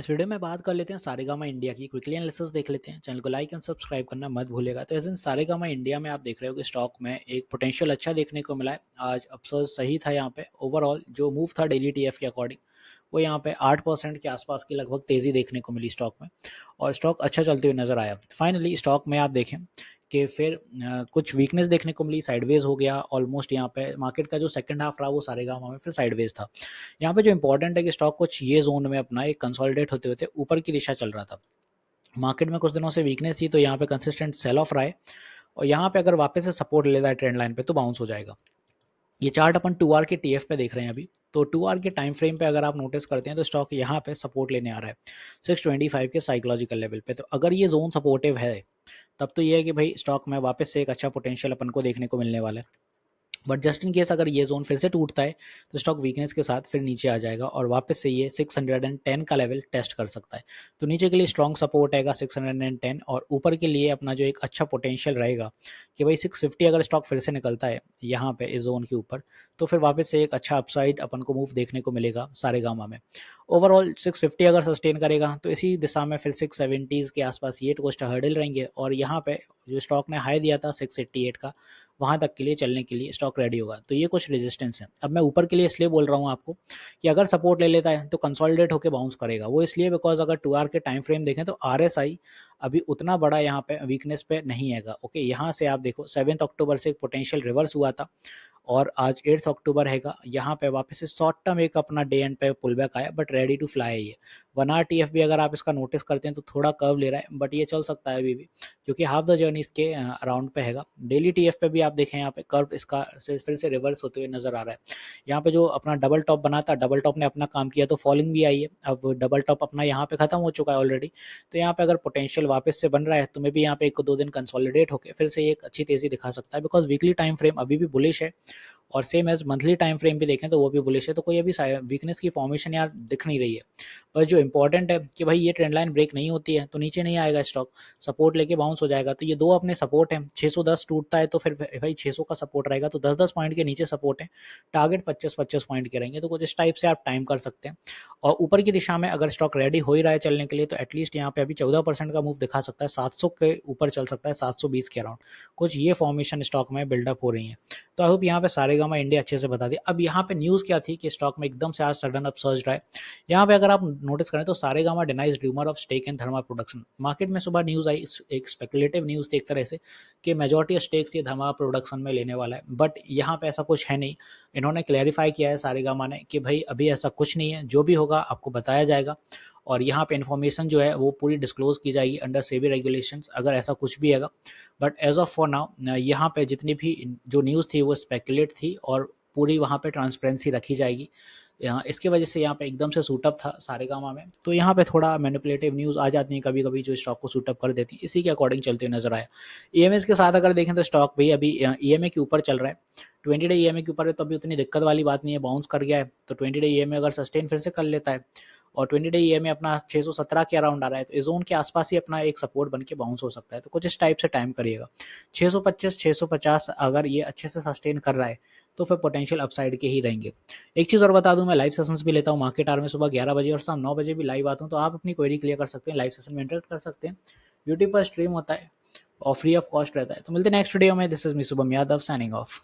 इस वीडियो में बात कर लेते हैं सारेगामा इंडिया की क्विकली एनालिसिस देख लेते हैं चैनल को लाइक एंड सब्सक्राइब करना मत भूलेगा तो ऐसे सारेगामा इंडिया में आप देख रहे हो कि स्टॉक में एक पोटेंशियल अच्छा देखने को मिला है आज अफसोस सही था यहाँ पे ओवरऑल जो मूव था डेली टी के अकॉर्डिंग वो यहाँ पे आठ परसेंट के आसपास की लगभग तेज़ी देखने को मिली स्टॉक में और स्टॉक अच्छा चलते हुए नज़र आया फाइनली स्टॉक में आप देखें कि फिर कुछ वीकनेस देखने को मिली साइडवेज हो गया ऑलमोस्ट यहाँ पे मार्केट का जो सेकंड हाफ रहा वो सारे गाँव में फिर साइडवेज था यहाँ पे जो इंपॉर्टेंट है कि स्टॉक कुछ ये जोन में अपना एक कंसोलिडेट होते होते ऊपर की दिशा चल रहा था मार्केट में कुछ दिनों से वीकनेस थी तो यहाँ पे कंसिस्टेंट सेल ऑफ रहा है और यहाँ पे अगर वापस से सपोर्ट लेता है ट्रेंड लाइन पे तो बाउंस हो जाएगा ये चार्ट अपन टू आर के टी पे देख रहे हैं अभी तो टू आर के टाइम फ्रेम पे अगर आप नोटिस करते हैं तो स्टॉक यहाँ पे सपोर्ट लेने आ रहा है सिक्स ट्वेंटी फाइव के साइकोलॉजिकल लेवल पे तो अगर ये जोन सपोर्टिव है तब तो ये है कि भाई स्टॉक में वापस से एक अच्छा पोटेंशियल अपन को देखने को मिलने वाला है बट जस्ट इन केस अगर ये जोन फिर से टूटता है तो स्टॉक वीकनेस के साथ फिर नीचे आ जाएगा और वापस से ये 610 का लेवल टेस्ट कर सकता है तो नीचे के लिए स्ट्रॉन्ग सपोर्ट आएगा 610 और ऊपर के लिए अपना जो एक अच्छा पोटेंशियल रहेगा कि भाई 650 अगर स्टॉक फिर से निकलता है यहाँ पे इस जोन के ऊपर तो फिर वापस से एक अच्छा अपसाइड अपन को मूव देखने को मिलेगा सारे गामा में ओवरऑल 650 अगर सस्टेन करेगा तो इसी दिशा में फिर 670s के आसपास ये टोस्ट हर्डल रहेंगे और यहाँ पे जो स्टॉक ने हाई दिया था 688 का वहाँ तक के लिए चलने के लिए स्टॉक रेडी होगा तो ये कुछ रेजिस्टेंस है अब मैं ऊपर के लिए इसलिए बोल रहा हूँ आपको कि अगर सपोर्ट ले लेता है तो कंसोलिडेट होकर बाउंस करेगा वो इसलिए बिकॉज अगर टू आर के टाइम फ्रेम देखें तो आर अभी उतना बड़ा यहाँ पे वीकनेस पे नहीं आएगा ओके यहाँ से आप देखो सेवेंथ अक्टूबर से एक पोटेंशियल रिवर्स हुआ था और आज एट्थ अक्टूबर हैगा यहाँ पे वापस से शॉर्ट टर्म एक अपना डे एंड पे पुल बैक आया बट रेडी टू फ्लाई है ये वन आर टी एफ भी अगर आप इसका नोटिस करते हैं तो थोड़ा कर्व ले रहा है बट ये चल सकता है अभी भी क्योंकि हाफ द जर्नी इसके अराउंड पे हैगा डेली टी एफ पे भी आप देखें यहाँ पे कर्व इसका से फिर से रिवर्स होते हुए नजर आ रहा है यहाँ पे जो अपना डबल टॉप बना था डबल टॉप ने अपना काम किया तो फॉलिंग भी आई है अब डबल टॉप अपना यहाँ पे खत्म हो चुका है ऑलरेडी तो यहाँ पे अगर पोटेंशियल वापस से बन रहा है तो मे भी यहाँ पे एक दो दिन कंसोलिडेट होकर फिर से एक अच्छी तेजी दिखा सकता है बिकॉज वीकली टाइम फ्रेम अभी भी बुलिश है और same as monthly time frame भी देखें तो वो भी बुलिश है तो कोई अभी वीकनेस की फॉर्मेशन यहाँ दिख नहीं रही है पर जो इंपॉर्टेंट है कि भाई ये ट्रेंड लाइन ब्रेक नहीं होती है तो नीचे नहीं आएगा स्टॉक सपोर्ट लेके बाउंस हो जाएगा तो ये दो अपने सपोर्ट हैं 610 टूटता है तो फिर भाई 600 का सपोर्ट रहेगा तो दस दस पॉइंट के नीचे सपोर्ट है टारगेट पच्चीस पच्चीस पॉइंट के रहेंगे तो कुछ इस टाइप से आप टाइम कर सकते हैं और ऊपर की दिशा में अगर स्टॉक रेडी हो ही रहा है चलने के लिए तो एटलीस्ट यहाँ पे अभी चौदह का मूव दिखा सकता है सात के ऊपर चल सकता है सात के अराउंड कुछ ये फॉर्मेशन स्टॉक में बिल्डअप हो रही है तो आई होप यहाँ पे सारे टेलीकॉम इंडिया अच्छे से बता दिया अब यहाँ पे न्यूज़ क्या थी कि स्टॉक में एकदम से आज सडन अप सर्ज रहा है यहाँ पे अगर आप नोटिस करें तो Saregama denies rumour of stake and थर्मा प्रोडक्शन मार्केट में सुबह न्यूज़ आई एक स्पेकुलेटिव न्यूज़ थी एक तरह से कि मेजोरिटी स्टेक्स ये धर्मा प्रोडक्शन में लेने वाला है बट यहाँ पे ऐसा कुछ है नहीं इन्होंने क्लैरिफाई किया है सारे ने कि भाई अभी ऐसा कुछ नहीं है जो भी होगा आपको बताया जाएगा और यहाँ पे इन्फॉर्मेशन जो है वो पूरी डिस्क्लोज की जाएगी अंडर सेबी रेगुलेशंस अगर ऐसा कुछ भी है but as of for now यहाँ पे जितनी भी जो न्यूज़ थी वो स्पेकुलेट थी और पूरी वहाँ पे ट्रांसपेरेंसी रखी जाएगी यहाँ इसके वजह से यहाँ पे एकदम से सूटअप था सारे गामा में तो यहाँ पे थोड़ा मैनिपुलेटिव न्यूज़ आ जाती है कभी कभी जो स्टॉक को सूटअप कर देती है इसी के अकॉर्डिंग चलते हुए नजर आया ई e के साथ अगर देखें तो स्टॉक भी अभी ई e के ऊपर चल रहा है ट्वेंटी डे ई के ऊपर तो अभी उतनी दिक्कत वाली बात नहीं है बाउंस कर गया है तो ट्वेंटी डे ई अगर सस्टेन फिर से कर लेता है और ट्वेंटी डे ई में अपना छः सौ सत्रह के अराउंड आ रहा है तो जोन के आसपास ही अपना एक सपोर्ट बन के बाउंस हो सकता है तो कुछ इस टाइप से टाइम करिएगा छः छः सौ पच्चीस सौ पचास अगर ये अच्छे से सस्टेन कर रहा है तो फिर पोटेंशियल अपसाइड के ही रहेंगे एक चीज़ और बता दूं मैं लाइव सेशंस भी लेता हूँ मार्केट आर में सुबह ग्यारह बजे और शाम नौ बजे भी लाइव आता हूँ तो आप अपनी क्वेरी क्लियर कर सकते हैं लाइव सेशन में इंटरेक्ट कर सकते हैं यूट्यूब पर स्ट्रीम होता है और फ्री ऑफ कॉस्ट रहता है तो मिलते हैं नेक्स्ट वीडियो में this is me Shubham Yadav signing of